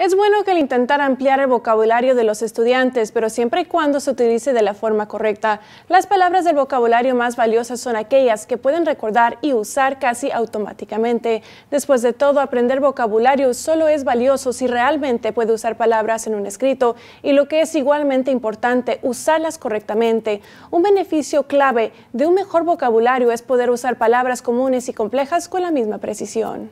Es bueno que al intentar ampliar el vocabulario de los estudiantes, pero siempre y cuando se utilice de la forma correcta. Las palabras del vocabulario más valiosas son aquellas que pueden recordar y usar casi automáticamente. Después de todo, aprender vocabulario solo es valioso si realmente puede usar palabras en un escrito y lo que es igualmente importante, usarlas correctamente. Un beneficio clave de un mejor vocabulario es poder usar palabras comunes y complejas con la misma precisión.